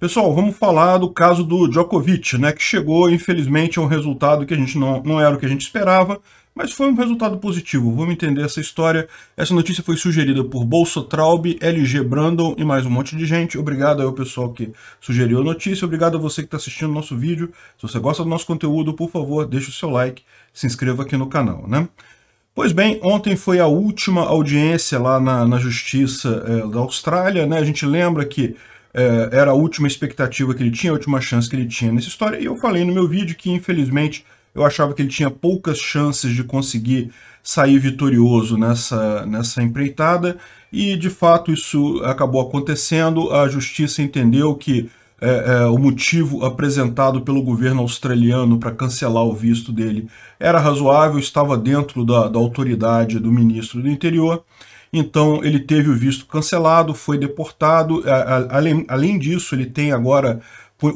Pessoal, vamos falar do caso do Djokovic, né, que chegou, infelizmente, a um resultado que a gente não, não era o que a gente esperava, mas foi um resultado positivo. Vamos entender essa história. Essa notícia foi sugerida por Bolso Traub, LG Brandon e mais um monte de gente. Obrigado ao pessoal que sugeriu a notícia. Obrigado a você que está assistindo o nosso vídeo. Se você gosta do nosso conteúdo, por favor, deixe o seu like, se inscreva aqui no canal, né? Pois bem, ontem foi a última audiência lá na, na Justiça é, da Austrália, né? A gente lembra que é, era a última expectativa que ele tinha, a última chance que ele tinha nessa história. E eu falei no meu vídeo que, infelizmente, eu achava que ele tinha poucas chances de conseguir sair vitorioso nessa, nessa empreitada. E, de fato, isso acabou acontecendo. A justiça entendeu que é, é, o motivo apresentado pelo governo australiano para cancelar o visto dele era razoável, estava dentro da, da autoridade do ministro do interior. Então ele teve o visto cancelado, foi deportado. Além, disso, ele tem agora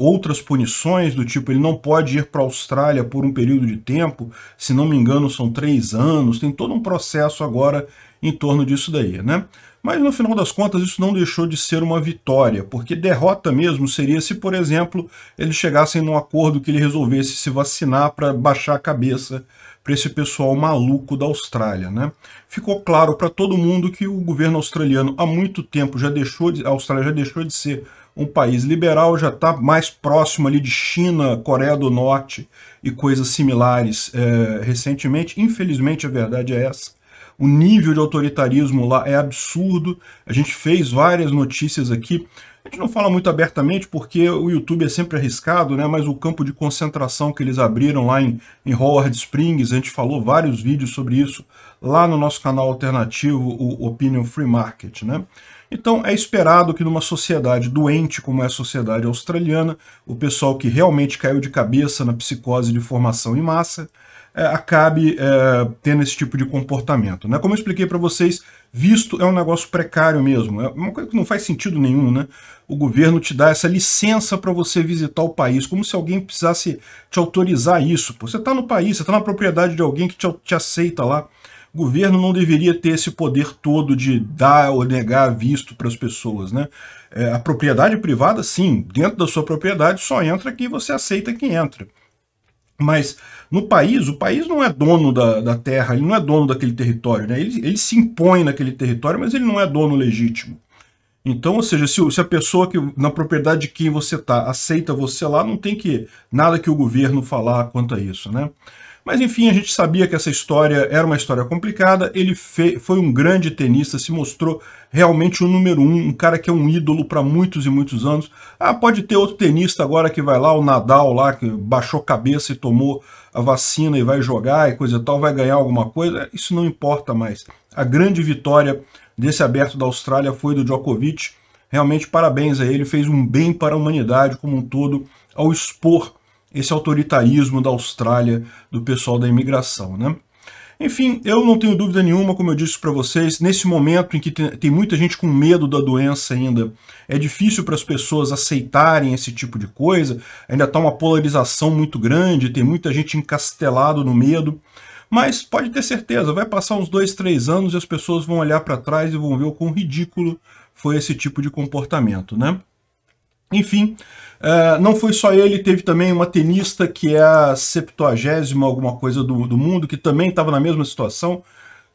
outras punições do tipo ele não pode ir para a Austrália por um período de tempo, se não me engano são três anos, tem todo um processo agora em torno disso daí, né? Mas no final das contas isso não deixou de ser uma vitória, porque derrota mesmo seria se, por exemplo, eles chegassem num acordo que ele resolvesse se vacinar para baixar a cabeça para esse pessoal maluco da Austrália. Né? Ficou claro para todo mundo que o governo australiano há muito tempo já deixou de, a Austrália já deixou de ser um país liberal, já está mais próximo ali de China, Coreia do Norte e coisas similares é, recentemente. Infelizmente a verdade é essa o nível de autoritarismo lá é absurdo. A gente fez várias notícias aqui. A gente não fala muito abertamente porque o YouTube é sempre arriscado, né? Mas o campo de concentração que eles abriram lá em, em Howard Springs, a gente falou vários vídeos sobre isso lá no nosso canal alternativo, o Opinion Free Market, né? Então é esperado que numa sociedade doente como é a sociedade australiana, o pessoal que realmente caiu de cabeça na psicose de formação em massa, é, acabe é, tendo esse tipo de comportamento. Né? Como eu expliquei para vocês, visto é um negócio precário mesmo, é uma coisa que não faz sentido nenhum. Né? O governo te dá essa licença para você visitar o país, como se alguém precisasse te autorizar isso. Pô, você está no país, você está na propriedade de alguém que te, te aceita lá. O governo não deveria ter esse poder todo de dar ou negar visto para as pessoas, né? É, a propriedade privada, sim, dentro da sua propriedade só entra quem você aceita que entra. Mas no país, o país não é dono da, da terra, ele não é dono daquele território, né? Ele, ele se impõe naquele território, mas ele não é dono legítimo. Então, ou seja, se, se a pessoa que na propriedade de quem você está aceita você lá, não tem que nada que o governo falar quanto a isso, né? Mas enfim, a gente sabia que essa história era uma história complicada. Ele foi um grande tenista, se mostrou realmente o número um, um cara que é um ídolo para muitos e muitos anos. Ah, pode ter outro tenista agora que vai lá, o Nadal lá, que baixou cabeça e tomou a vacina e vai jogar e coisa e tal, vai ganhar alguma coisa. Isso não importa mais. A grande vitória desse aberto da Austrália foi do Djokovic. Realmente parabéns a ele, fez um bem para a humanidade como um todo ao expor esse autoritarismo da Austrália, do pessoal da imigração, né? Enfim, eu não tenho dúvida nenhuma, como eu disse para vocês, nesse momento em que tem muita gente com medo da doença ainda, é difícil para as pessoas aceitarem esse tipo de coisa, ainda está uma polarização muito grande, tem muita gente encastelado no medo, mas pode ter certeza, vai passar uns dois, três anos e as pessoas vão olhar para trás e vão ver o quão ridículo foi esse tipo de comportamento, né? Enfim, uh, não foi só ele, teve também uma tenista que é a 70 alguma coisa do, do mundo, que também estava na mesma situação,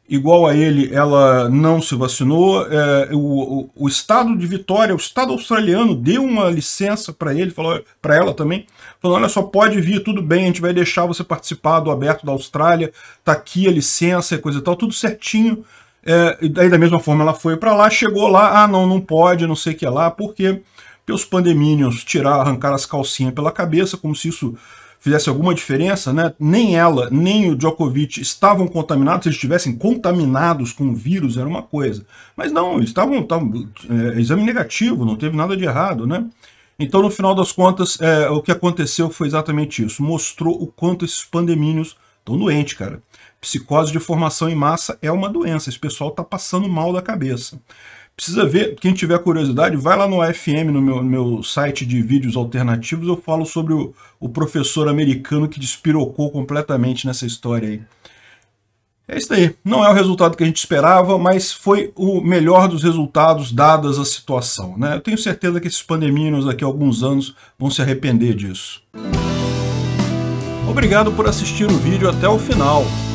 igual a ele, ela não se vacinou. É, o, o, o, estado de Vitória, o estado australiano, deu uma licença para ele, falou para ela também, falou olha só, pode vir, tudo bem, a gente vai deixar você participar do aberto da Austrália, tá aqui a licença e coisa e tal, tudo certinho. É, e daí, da mesma forma, ela foi para lá, chegou lá, ah, não, não pode, não sei o que é lá, porque que os pandeminions tirar arrancar as calcinhas pela cabeça, como se isso fizesse alguma diferença, né? Nem ela, nem o Djokovic estavam contaminados, se eles estivessem contaminados com o vírus, era uma coisa. Mas não, eles estavam, estavam é, exame negativo, não teve nada de errado, né? Então, no final das contas, é, o que aconteceu foi exatamente isso. Mostrou o quanto esses pandemínios estão doentes, cara. Psicose de formação em massa é uma doença. Esse pessoal está passando mal da cabeça. Precisa ver, quem tiver curiosidade, vai lá no AFM, no meu, no meu site de vídeos alternativos, eu falo sobre o, o professor americano que despirocou completamente nessa história aí. É isso aí. Não é o resultado que a gente esperava, mas foi o melhor dos resultados dadas a situação. Né? Eu tenho certeza que esses pandeminos daqui a alguns anos vão se arrepender disso. Obrigado por assistir o vídeo até o final.